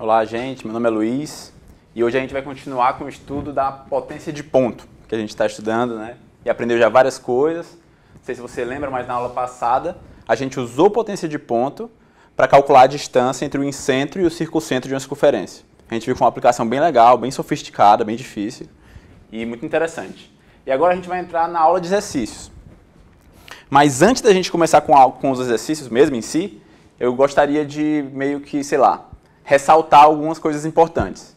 Olá, gente. Meu nome é Luiz e hoje a gente vai continuar com o estudo da potência de ponto que a gente está estudando, né? E aprendeu já várias coisas. Não sei se você lembra, mas na aula passada a gente usou potência de ponto para calcular a distância entre o incentro e o circuncentro de uma circunferência. A gente viu com é uma aplicação bem legal, bem sofisticada, bem difícil e muito interessante. E agora a gente vai entrar na aula de exercícios. Mas antes da gente começar com, a, com os exercícios mesmo em si, eu gostaria de meio que, sei lá, ressaltar algumas coisas importantes.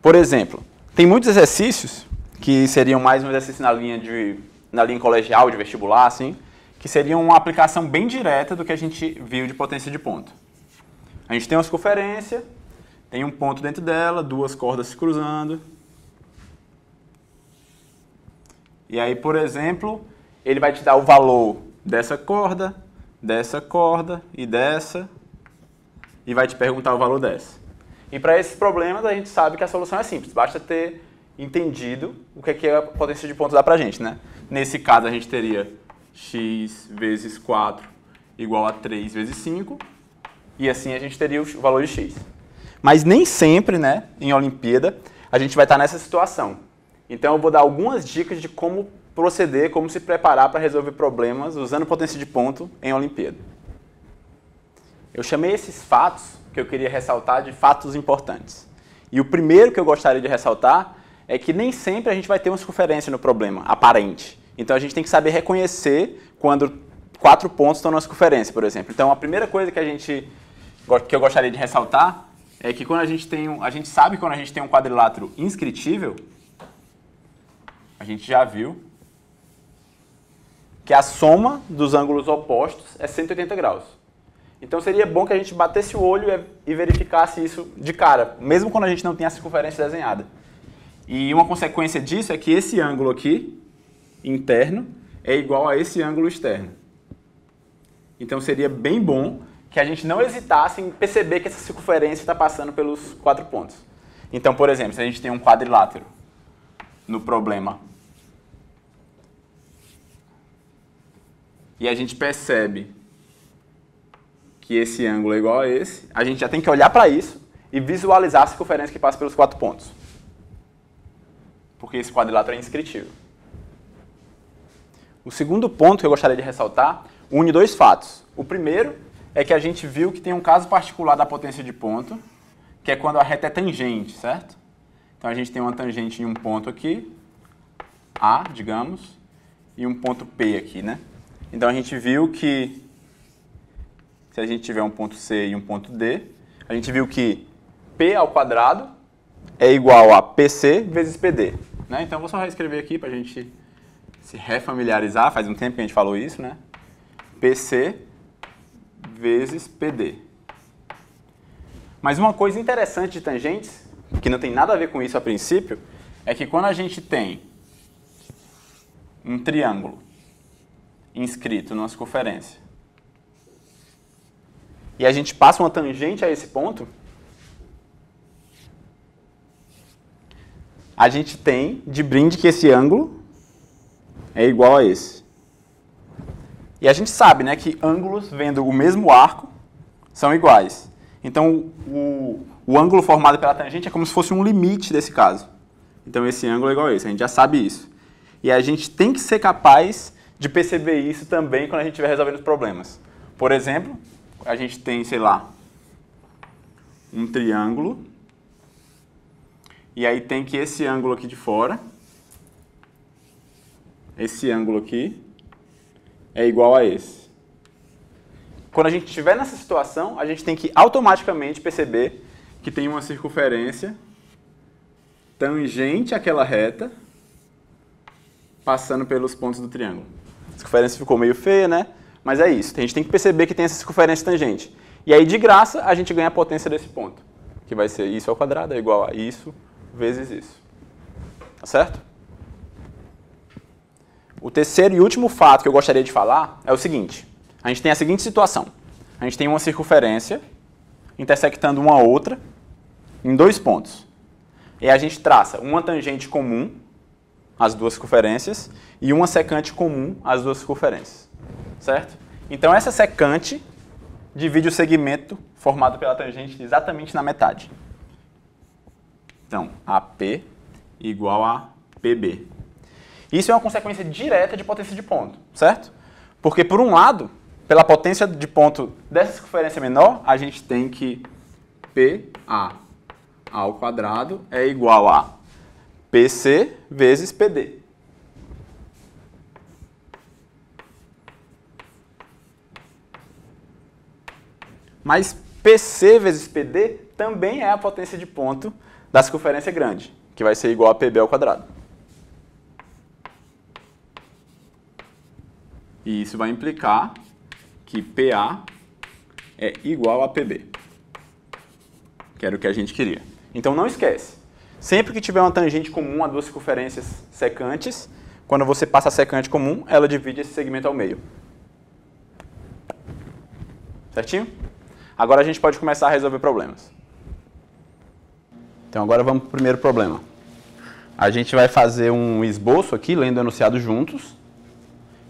Por exemplo, tem muitos exercícios que seriam mais um exercício na linha de na linha colegial de vestibular, assim, que seriam uma aplicação bem direta do que a gente viu de potência de ponto. A gente tem uma circunferência, tem um ponto dentro dela, duas cordas se cruzando. E aí, por exemplo, ele vai te dar o valor dessa corda, dessa corda e dessa e vai te perguntar o valor dessa. E para esses problemas, a gente sabe que a solução é simples, basta ter entendido o que é, que é a potência de ponto dá para a gente. Né? Nesse caso, a gente teria x vezes 4 igual a 3 vezes 5, e assim a gente teria o valor de x. Mas nem sempre, né, em Olimpíada, a gente vai estar tá nessa situação. Então eu vou dar algumas dicas de como proceder, como se preparar para resolver problemas usando potência de ponto em Olimpíada. Eu chamei esses fatos que eu queria ressaltar de fatos importantes. E o primeiro que eu gostaria de ressaltar é que nem sempre a gente vai ter uma circunferência no problema aparente. Então a gente tem que saber reconhecer quando quatro pontos estão na circunferência, por exemplo. Então a primeira coisa que a gente que eu gostaria de ressaltar é que quando a gente tem um, a gente sabe quando a gente tem um quadrilátero inscritível, a gente já viu que a soma dos ângulos opostos é 180 graus. Então seria bom que a gente batesse o olho e verificasse isso de cara, mesmo quando a gente não tem a circunferência desenhada. E uma consequência disso é que esse ângulo aqui, interno, é igual a esse ângulo externo. Então seria bem bom que a gente não hesitasse em perceber que essa circunferência está passando pelos quatro pontos. Então, por exemplo, se a gente tem um quadrilátero no problema e a gente percebe que esse ângulo é igual a esse, a gente já tem que olhar para isso e visualizar a circunferência que passa pelos quatro pontos. Porque esse quadrilátero é inscritível. O segundo ponto que eu gostaria de ressaltar une dois fatos. O primeiro é que a gente viu que tem um caso particular da potência de ponto, que é quando a reta é tangente, certo? Então a gente tem uma tangente em um ponto aqui, A, digamos, e um ponto P aqui, né? Então a gente viu que se a gente tiver um ponto C e um ponto D, a gente viu que P ao quadrado é igual a PC vezes PD. Né? Então, vou só reescrever aqui para a gente se refamiliarizar. Faz um tempo que a gente falou isso, né? PC vezes PD. Mas uma coisa interessante de tangentes, que não tem nada a ver com isso a princípio, é que quando a gente tem um triângulo inscrito numa circunferência e a gente passa uma tangente a esse ponto, a gente tem de brinde que esse ângulo é igual a esse. E a gente sabe né, que ângulos vendo o mesmo arco são iguais. Então, o, o ângulo formado pela tangente é como se fosse um limite desse caso. Então, esse ângulo é igual a esse, a gente já sabe isso. E a gente tem que ser capaz de perceber isso também quando a gente estiver resolvendo os problemas. Por exemplo, a gente tem, sei lá, um triângulo. E aí tem que esse ângulo aqui de fora, esse ângulo aqui, é igual a esse. Quando a gente estiver nessa situação, a gente tem que automaticamente perceber que tem uma circunferência tangente àquela reta passando pelos pontos do triângulo. A circunferência ficou meio feia, né? Mas é isso, a gente tem que perceber que tem essa circunferência tangente. E aí, de graça, a gente ganha a potência desse ponto, que vai ser isso ao quadrado é igual a isso vezes isso. Tá certo? O terceiro e último fato que eu gostaria de falar é o seguinte. A gente tem a seguinte situação. A gente tem uma circunferência intersectando uma outra em dois pontos. E a gente traça uma tangente comum às duas circunferências e uma secante comum às duas circunferências certo? Então essa secante divide o segmento formado pela tangente exatamente na metade. Então, AP igual a PB. Isso é uma consequência direta de potência de ponto, certo? Porque por um lado, pela potência de ponto dessa circunferência menor, a gente tem que PA ao quadrado é igual a PC vezes PD. mas PC vezes PD também é a potência de ponto da circunferência grande, que vai ser igual a PB ao quadrado. E isso vai implicar que PA é igual a PB, que era o que a gente queria. Então não esquece, sempre que tiver uma tangente comum a duas circunferências secantes, quando você passa a secante comum, ela divide esse segmento ao meio. Certinho? Agora a gente pode começar a resolver problemas. Então agora vamos para o primeiro problema. A gente vai fazer um esboço aqui, lendo o enunciado juntos,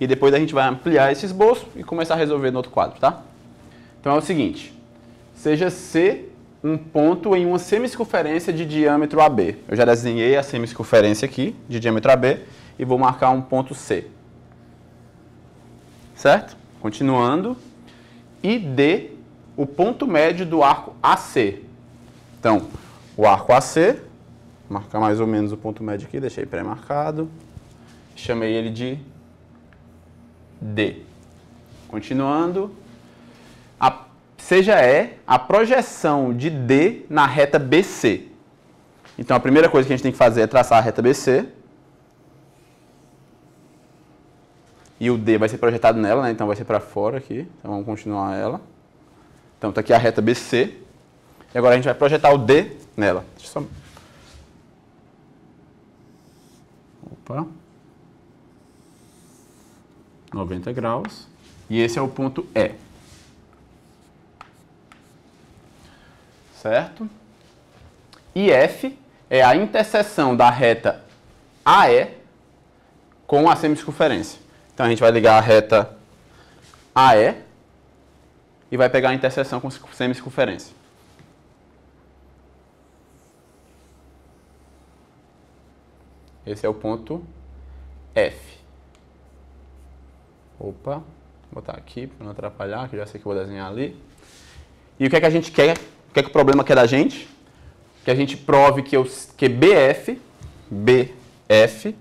e depois a gente vai ampliar esse esboço e começar a resolver no outro quadro, tá? Então é o seguinte, seja C um ponto em uma semicircunferência de diâmetro AB. Eu já desenhei a semicircunferência aqui, de diâmetro AB, e vou marcar um ponto C. Certo? Continuando. E D o ponto médio do arco AC. Então, o arco AC, marcar mais ou menos o ponto médio aqui, deixei pré-marcado, chamei ele de D. Continuando, a, seja E é a projeção de D na reta BC. Então, a primeira coisa que a gente tem que fazer é traçar a reta BC. E o D vai ser projetado nela, né? então vai ser para fora aqui. Então, vamos continuar ela. Então está aqui a reta BC. E agora a gente vai projetar o D nela. Deixa eu só... Opa. 90 graus. E esse é o ponto E. Certo? E F é a interseção da reta AE com a semicircunferência. Então a gente vai ligar a reta AE e vai pegar a interseção com semicircunferência. Esse é o ponto F. Opa, vou botar aqui para não atrapalhar, que já sei que eu vou desenhar ali. E o que é que a gente quer? O que é que o problema quer da gente? Que a gente prove que, eu, que BF, BF,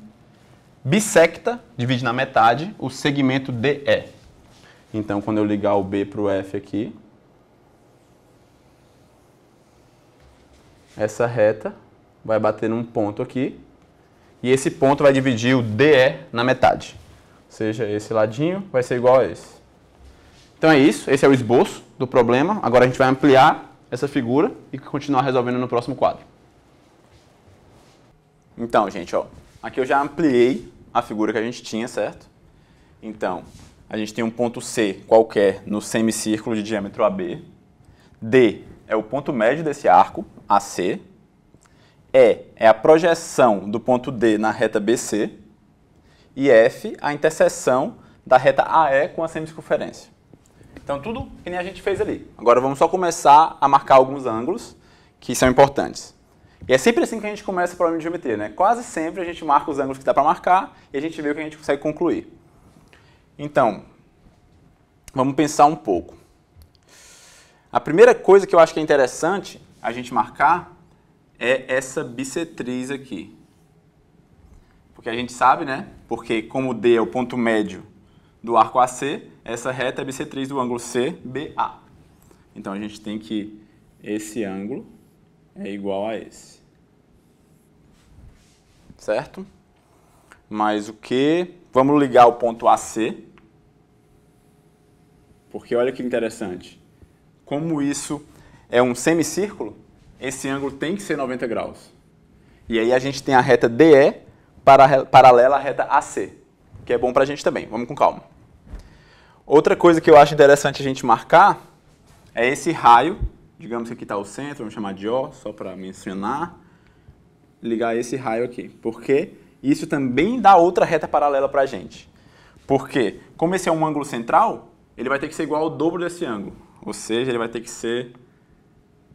bissecta, divide na metade, o segmento DE. Então, quando eu ligar o B para o F aqui, essa reta vai bater num ponto aqui, e esse ponto vai dividir o DE na metade. Ou seja, esse ladinho vai ser igual a esse. Então é isso, esse é o esboço do problema. Agora a gente vai ampliar essa figura e continuar resolvendo no próximo quadro. Então, gente, ó, aqui eu já ampliei a figura que a gente tinha, certo? Então, a gente tem um ponto C qualquer no semicírculo de diâmetro AB. D é o ponto médio desse arco, AC. E é a projeção do ponto D na reta BC. E F, a interseção da reta AE com a semicircunferência. Então, tudo que nem a gente fez ali. Agora, vamos só começar a marcar alguns ângulos que são importantes. E é sempre assim que a gente começa o problema de geometria, né? Quase sempre a gente marca os ângulos que dá para marcar e a gente vê o que a gente consegue concluir. Então, vamos pensar um pouco. A primeira coisa que eu acho que é interessante a gente marcar é essa bissetriz aqui. Porque a gente sabe, né? Porque como D é o ponto médio do arco AC, essa reta é bissetriz do ângulo CBA. Então a gente tem que esse ângulo é igual a esse. Certo? mais o que? Vamos ligar o ponto AC. Porque olha que interessante. Como isso é um semicírculo, esse ângulo tem que ser 90 graus. E aí a gente tem a reta DE para, paralela à reta AC, que é bom para a gente também. Vamos com calma. Outra coisa que eu acho interessante a gente marcar é esse raio. Digamos que aqui está o centro, vamos chamar de O, só para mencionar. Ligar esse raio aqui. Porque isso também dá outra reta paralela para a gente. Porque, como esse é um ângulo central, ele vai ter que ser igual ao dobro desse ângulo. Ou seja, ele vai ter que ser...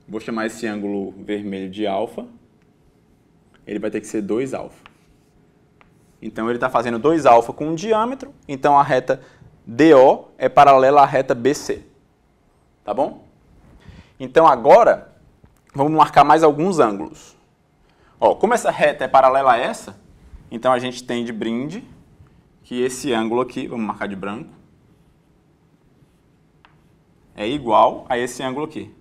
Vou chamar esse ângulo vermelho de alfa. Ele vai ter que ser 2 alfa. Então, ele está fazendo 2 alfa com um diâmetro. Então, a reta DO é paralela à reta BC. Tá bom? Então, agora, vamos marcar mais alguns ângulos. Ó, como essa reta é paralela a essa, então a gente tem de brinde que esse ângulo aqui, vamos marcar de branco, é igual a esse ângulo aqui.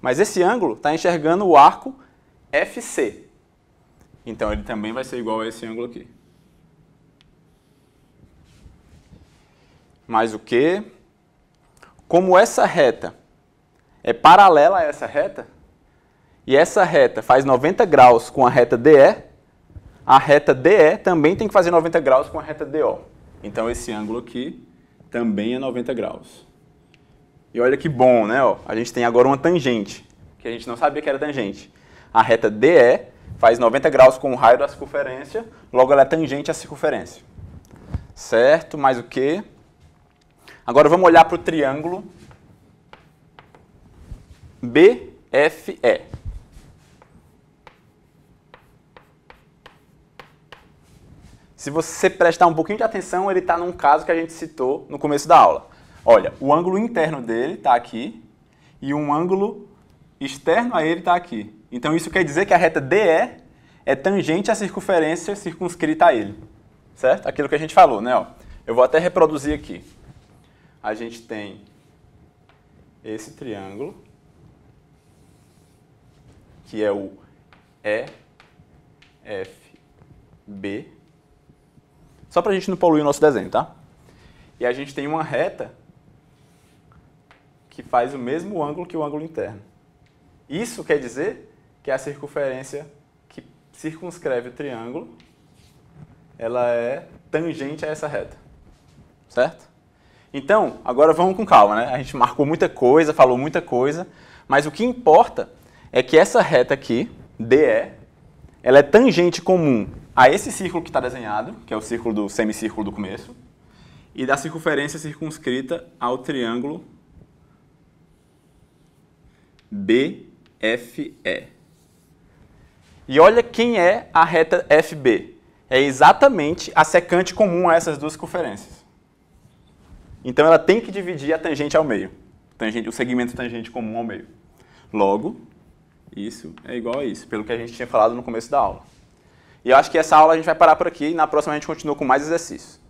Mas esse ângulo está enxergando o arco FC. Então ele também vai ser igual a esse ângulo aqui. Mais o que? Como essa reta é paralela a essa reta, e essa reta faz 90 graus com a reta DE, a reta DE também tem que fazer 90 graus com a reta DO. Então esse ângulo aqui também é 90 graus. E olha que bom, né? Ó, a gente tem agora uma tangente, que a gente não sabia que era tangente. A reta DE faz 90 graus com o raio da circunferência, logo ela é tangente à circunferência. Certo? Mais o quê? Agora vamos olhar para o triângulo BFE. Se você prestar um pouquinho de atenção, ele está num caso que a gente citou no começo da aula. Olha, o ângulo interno dele está aqui e um ângulo externo a ele está aqui. Então isso quer dizer que a reta DE é tangente à circunferência circunscrita a ele. Certo? Aquilo que a gente falou, né? Ó, eu vou até reproduzir aqui. A gente tem esse triângulo, que é o EFB só para a gente não poluir o nosso desenho, tá? E a gente tem uma reta que faz o mesmo ângulo que o ângulo interno. Isso quer dizer que a circunferência que circunscreve o triângulo, ela é tangente a essa reta, certo? Então, agora vamos com calma, né? A gente marcou muita coisa, falou muita coisa, mas o que importa é que essa reta aqui, DE, ela é tangente comum a esse círculo que está desenhado, que é o círculo do semicírculo do começo, e da circunferência circunscrita ao triângulo BFE. E olha quem é a reta FB. É exatamente a secante comum a essas duas circunferências. Então ela tem que dividir a tangente ao meio, tangente, o segmento tangente comum ao meio. Logo, isso é igual a isso, pelo que a gente tinha falado no começo da aula. E eu acho que essa aula a gente vai parar por aqui e na próxima a gente continua com mais exercícios.